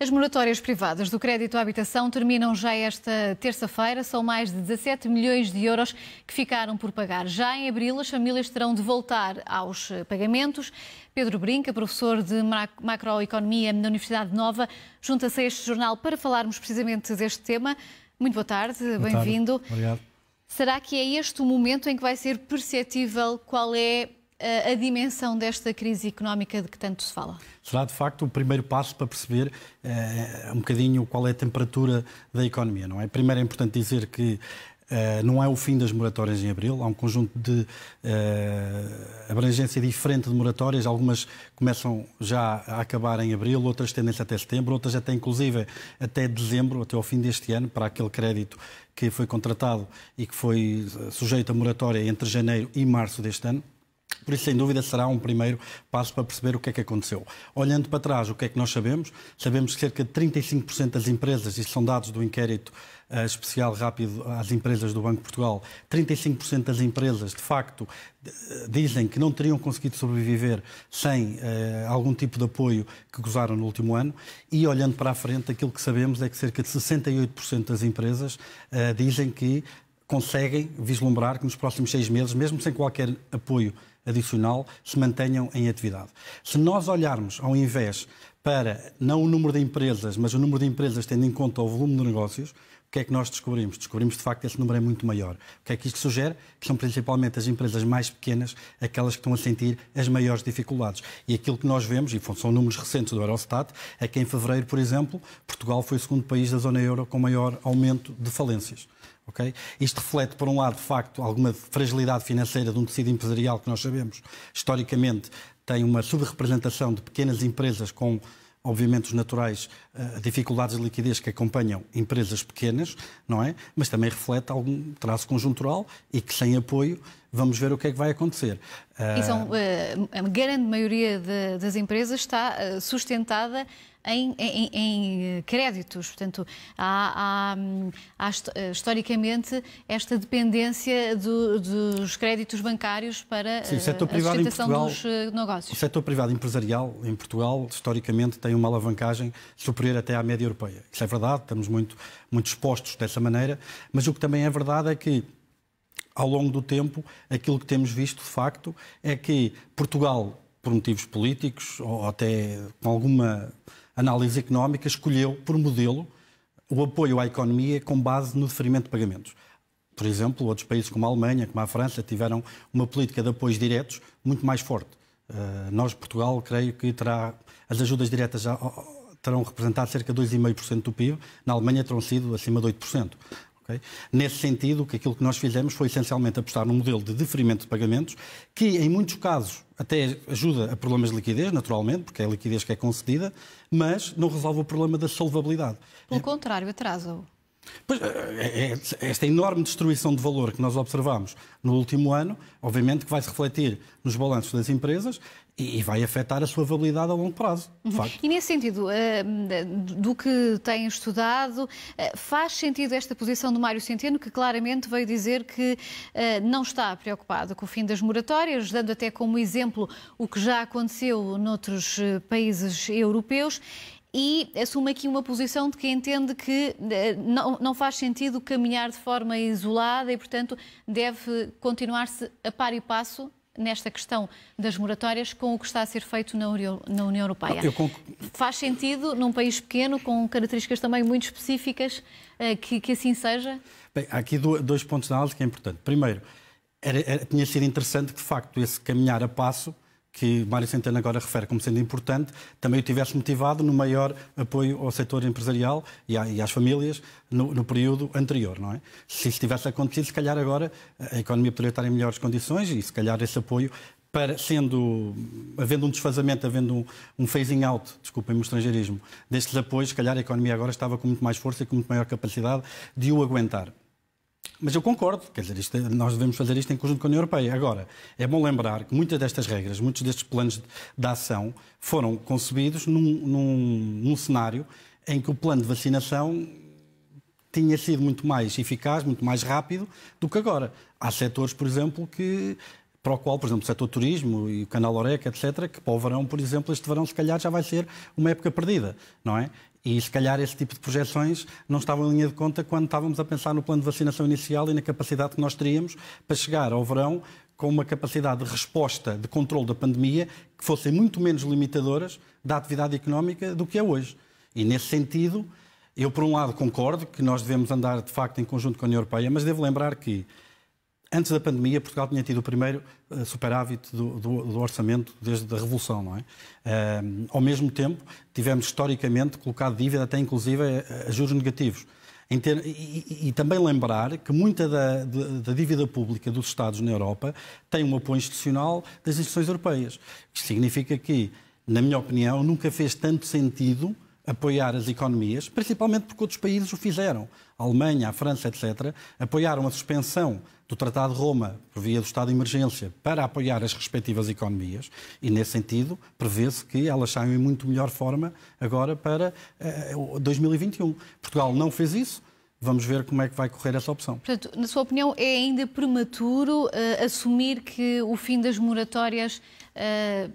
As moratórias privadas do crédito à habitação terminam já esta terça-feira. São mais de 17 milhões de euros que ficaram por pagar. Já em abril, as famílias terão de voltar aos pagamentos. Pedro Brinca, professor de macroeconomia na Universidade Nova, junta-se a este jornal para falarmos precisamente deste tema. Muito boa tarde, bem-vindo. Obrigado. Será que é este o momento em que vai ser perceptível qual é eh, a dimensão desta crise económica de que tanto se fala? Será, de facto, o primeiro passo para perceber uh, um bocadinho qual é a temperatura da economia, não é? Primeiro é importante dizer que Uh, não é o fim das moratórias em abril, há um conjunto de uh, abrangência diferente de moratórias. Algumas começam já a acabar em abril, outras tendem-se até setembro, outras até inclusive até dezembro, até ao fim deste ano, para aquele crédito que foi contratado e que foi sujeito a moratória entre janeiro e março deste ano. Por isso, sem dúvida, será um primeiro passo para perceber o que é que aconteceu. Olhando para trás, o que é que nós sabemos? Sabemos que cerca de 35% das empresas, e são dados do inquérito eh, especial rápido às empresas do Banco de Portugal, 35% das empresas, de facto, dizem que não teriam conseguido sobreviver sem eh, algum tipo de apoio que gozaram no último ano. E olhando para a frente, aquilo que sabemos é que cerca de 68% das empresas eh, dizem que conseguem vislumbrar que nos próximos seis meses, mesmo sem qualquer apoio adicional, se mantenham em atividade. Se nós olharmos, ao invés, para não o número de empresas, mas o número de empresas tendo em conta o volume de negócios, que é que nós descobrimos? Descobrimos, de facto, que esse número é muito maior. O que é que isto sugere? Que são principalmente as empresas mais pequenas aquelas que estão a sentir as maiores dificuldades. E aquilo que nós vemos, e são números recentes do Eurostat, é que em fevereiro, por exemplo, Portugal foi o segundo país da zona euro com maior aumento de falências. Okay? Isto reflete, por um lado, de facto, alguma fragilidade financeira de um tecido empresarial que nós sabemos, historicamente, tem uma subrepresentação de pequenas empresas com obviamente, os naturais, eh, dificuldades de liquidez que acompanham empresas pequenas, não é? Mas também reflete algum traço conjuntural e que sem apoio vamos ver o que é que vai acontecer. E são, eh, eh, a grande maioria de, das empresas está sustentada em, em, em eh, créditos. Portanto, há, há, há, eh, historicamente esta dependência do, dos créditos bancários para Sim, o eh, setor privado a sustentação em Portugal, dos negócios. O setor privado empresarial em Portugal, historicamente, tem uma alavancagem superior até à média europeia. Isso é verdade, estamos muito, muito expostos dessa maneira, mas o que também é verdade é que ao longo do tempo, aquilo que temos visto de facto é que Portugal, por motivos políticos ou até com alguma análise económica escolheu por modelo o apoio à economia com base no deferimento de pagamentos. Por exemplo, outros países como a Alemanha, como a França, tiveram uma política de apoios diretos muito mais forte. Eh, nós, Portugal, creio que terá as ajudas diretas já terão representado cerca de 2,5% do PIB, na Alemanha terão sido acima de 8%. Okay? Nesse sentido, que aquilo que nós fizemos foi essencialmente apostar num modelo de deferimento de pagamentos, que em muitos casos até ajuda a problemas de liquidez, naturalmente, porque é a liquidez que é concedida, mas não resolve o problema da solvabilidade. Pelo é... contrário, atrasa-o. Pois, é, é, é esta enorme destruição de valor que nós observamos no último ano, obviamente que vai se refletir nos balanços das empresas e vai afetar a sua validade a longo prazo, de uhum. facto. E nesse sentido, eh, do que têm estudado, eh, faz sentido esta posição do Mário Centeno, que claramente veio dizer que eh, não está preocupado com o fim das moratórias, dando até como exemplo o que já aconteceu noutros países europeus, e assume aqui uma posição de que entende que não, não faz sentido caminhar de forma isolada e, portanto, deve continuar-se a par e passo nesta questão das moratórias com o que está a ser feito na União, Europeia. Faz sentido num país pequeno, com características também muito específicas, eh, que, que assim seja? Bem, há aqui dois pontos de análise que é importante. Primeiro, era, era, tinha sido interessante que, de facto, esse caminhar a passo que Mário Centeno agora refere como sendo importante, também o tivesse motivado no maior apoio ao setor empresarial e, às famílias no, no período anterior, não é? Se isso tivesse acontecido, se calhar agora a economia poderia estar em melhores condições e se calhar esse apoio para, sendo, havendo um desfazamento, havendo um, um phasing out, desculpem-me o estrangeirismo, destes apoios, se calhar a economia agora estava com muito mais força e com muito maior capacidade de o aguentar. Mas eu concordo, quer dizer, isto, é, nós devemos fazer isto em conjunto com a União Europeia. Agora, é bom lembrar que muitas destas regras, muitos destes planos de, ação foram concebidos num, num, num cenário em que o plano de vacinação tinha sido muito mais eficaz, muito mais rápido do que agora. Há setores, por exemplo, que para o qual, por exemplo, o setor turismo e o canal Oreca, etc., que para o verão, por exemplo, este verão, se calhar já vai ser uma época perdida, não é? E se calhar esse tipo de projeções não estavam em linha de conta quando estávamos a pensar no plano de vacinação inicial e na capacidade que nós teríamos para chegar ao verão com uma capacidade de resposta, de controle da pandemia, que fossem muito menos limitadoras da atividade económica do que é hoje. E nesse sentido, eu por um lado concordo que nós devemos andar de facto em conjunto com a União Europeia, mas devo lembrar que antes da pandemia, Portugal tinha tido o primeiro eh, superávit do, do, do orçamento desde a Revolução, não é? Eh, ao mesmo tempo, tivemos historicamente colocado dívida até inclusive a, juros negativos. Ter, e, e, também lembrar que muita da, da, dívida pública dos Estados na Europa tem um apoio institucional das instituições europeias. O que significa que, na minha opinião, nunca fez tanto sentido apoiar as economias, principalmente porque outros países o fizeram. A Alemanha, a França, etc., apoiaram a suspensão do Tratado de Roma por via do estado de emergência para apoiar as respectivas economias e, nesse sentido, prevê-se que elas saiam em muito melhor forma agora para eh, 2021. Portugal não fez isso, Vamos ver como é que vai correr essa opção. Portanto, na sua opinião, é ainda prematuro uh, assumir que o fim das moratórias uh,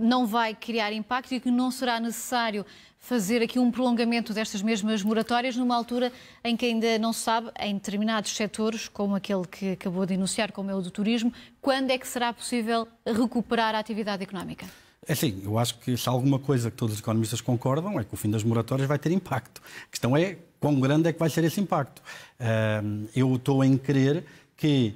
não vai criar impacto e que não será necessário fazer aqui um prolongamento destas mesmas moratórias numa altura em que ainda não se sabe, em determinados setores, como aquele que acabou de enunciar, como é o do turismo, quando é que será possível recuperar a atividade económica? É Assim, eu acho que se há alguma coisa que todos os economistas concordam é que o fim das moratórias vai ter impacto. A questão é quão grande é que vai ser esse impacto. eu estou em crer que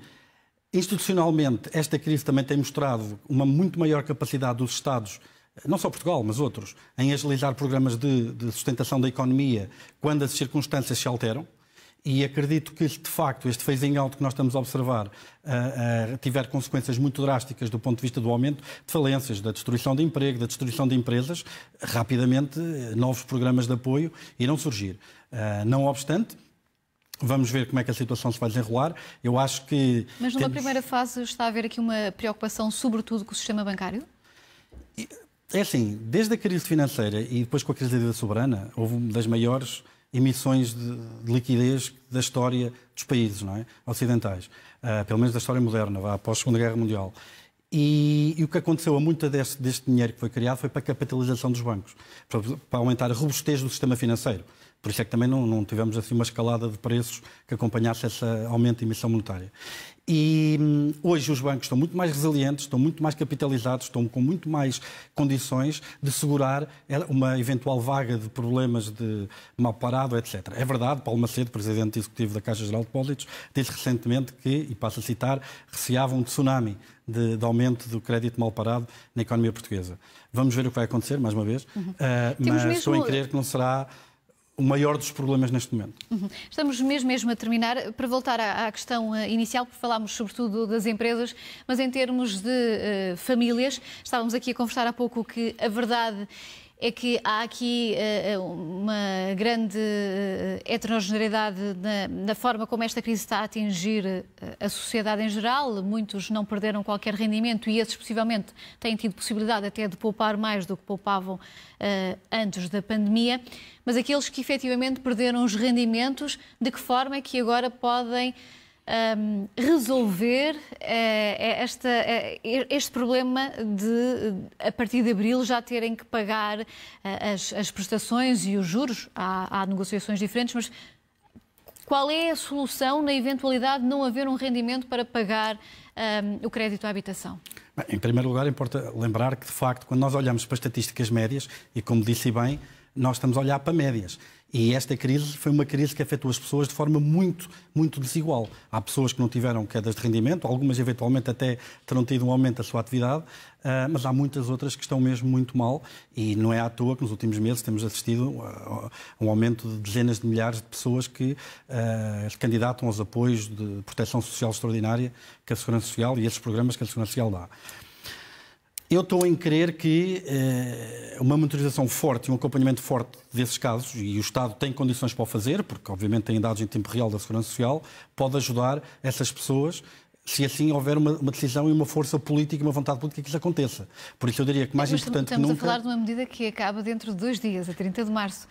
Institucionalmente, esta crise também tem mostrado uma muito maior capacidade dos Estados não só Portugal, mas outros, em agilizar programas de, de, sustentação da economia quando as circunstâncias se alteram. E acredito que, de facto, este phasing out que nós estamos a observar uh, uh, tiver consequências muito drásticas do ponto de vista do aumento de falências, da destruição de emprego, da destruição de empresas, rapidamente eh, novos programas de apoio irão surgir. Uh, não obstante, Vamos ver como é que a situação se vai desenrolar. Eu acho que. Mas numa temos... primeira fase está a haver aqui uma preocupação, sobretudo, com o sistema bancário? É assim, desde a crise financeira e depois com a crise da dívida soberana, houve uma das maiores emissões de, liquidez da história dos países não é? ocidentais, uh, pelo menos da história moderna, após a Segunda Guerra Mundial. E, e, o que aconteceu a muito deste, deste dinheiro que foi criado foi para a capitalização dos bancos, para, para aumentar a robustez do sistema financeiro. Por isso é que também não, não tivemos assim uma escalada de preços que acompanhasse esse aumento de emissão monetária. E hum, hoje os bancos estão muito mais resilientes, estão muito mais capitalizados, estão com muito mais condições de segurar uma eventual vaga de problemas de mal parado, etc. É verdade, Paulo Macedo, presidente executivo da Caixa Geral de Depósitos, disse recentemente que, e passo a citar, receava um tsunami de, de, aumento do crédito mal parado na economia portuguesa. Vamos ver o que vai acontecer, mais uma vez, uhum. uh, mas mesmo... estou em crer que não será o maior dos problemas neste momento. Uhum. Estamos mesmo, mesmo a terminar. Para voltar à, à questão eh, inicial, porque falámos sobretudo das empresas, mas em termos de uh, famílias, estávamos aqui a conversar há pouco que a verdade é que há aqui eh, eh, uma grande eh, heterogeneidade na, na forma como esta crise está a atingir a sociedade em geral. Muitos não perderam qualquer rendimento e esses, possivelmente, têm tido possibilidade até de poupar mais do que poupavam antes da pandemia. Mas aqueles que efetivamente perderam os rendimentos, de que forma é que agora podem um, resolver uh, esta, uh, este problema de, a partir de abril, já terem que pagar uh, as, as, prestações e os juros. Há, há negociações diferentes, mas qual é a solução na eventualidade de não haver um rendimento para pagar um, o crédito à habitação? Bem, em primeiro lugar, importa lembrar que, de facto, quando nós olhamos para estatísticas médias, e como disse bem, nós estamos a olhar para médias. E esta crise foi uma crise que afetou as pessoas de forma muito, muito desigual. Há pessoas que não tiveram quedas de rendimento, algumas eventualmente até terão tido um aumento da sua atividade, ah, mas há muitas outras que estão mesmo muito mal e não é à toa que nos últimos meses temos assistido a um aumento de dezenas de milhares de pessoas que ah, se candidatam aos apoios de proteção social extraordinária que a Segurança Social e esses programas que a Segurança Social dá. Eu estou em crer que eh, uma monitorização forte e um acompanhamento forte desses casos, e o Estado tem condições para o fazer, porque obviamente tem dados em tempo real da Segurança Social, pode ajudar essas pessoas se assim houver uma, uma, decisão e uma força política e uma vontade política que isso aconteça. Por isso eu diria que mais Mas importante estamos nunca... Estamos a falar de uma medida que acaba dentro de dois dias, a 30 de março.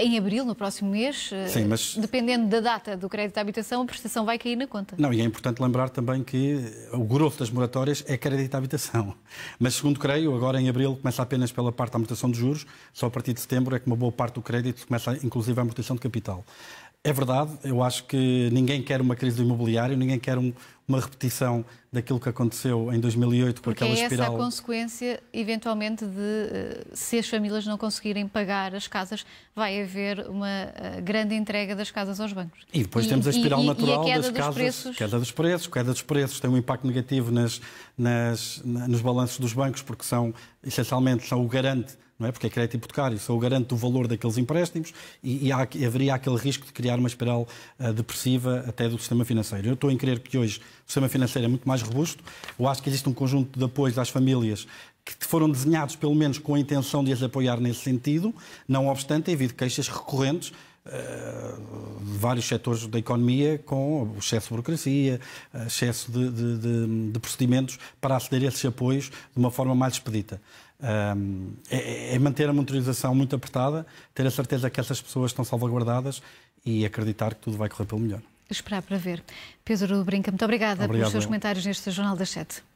Em abril, no próximo mês, eh, Sim, mas... dependendo da data do crédito à habitação, a prestação vai cair na conta. Não, e é importante lembrar também que o grosso das moratórias é crédito à habitação. Mas segundo creio, agora em abril começa apenas pela parte da amortização de juros, só a partir de setembro é que uma boa parte do crédito começa inclusive a amortização de capital. É verdade, eu acho que ninguém quer uma crise do imobiliário, ninguém quer um, uma repetição daquilo que aconteceu em 2008 com aquela espiral essa é essa a consequência, eventualmente, de eh, se as famílias não conseguirem pagar as casas, vai haver uma eh, grande entrega das casas aos bancos. E depois e, temos a espiral e, natural e a das casas. Preços... Queda dos preços. Queda dos preços tem um impacto negativo nas, nas, nos balanços dos bancos, porque são, essencialmente, são o garante não é? Porque é crédito hipotecário, o garante o valor daqueles empréstimos e, e há, haveria aquele risco de criar uma espiral uh, depressiva até do sistema financeiro. Eu estou em crer que hoje o sistema financeiro é muito mais robusto. Eu acho que existe um conjunto de apoios às famílias que foram desenhados, pelo menos, com a intenção de as apoiar nesse sentido. Não obstante, tem havido queixas recorrentes ah, de vários setores da economia com excesso de burocracia, ah, excesso de, de, de, de procedimentos para aceder a esses apoios de uma forma mais expedita um, é, é, manter a monitorização muito apertada, ter a certeza que essas pessoas estão salvaguardadas e acreditar que tudo vai correr pelo melhor. Esperar para ver. Pedro Brinca, muito obrigada Obrigado, pelos seus eu. comentários neste Jornal das Sete.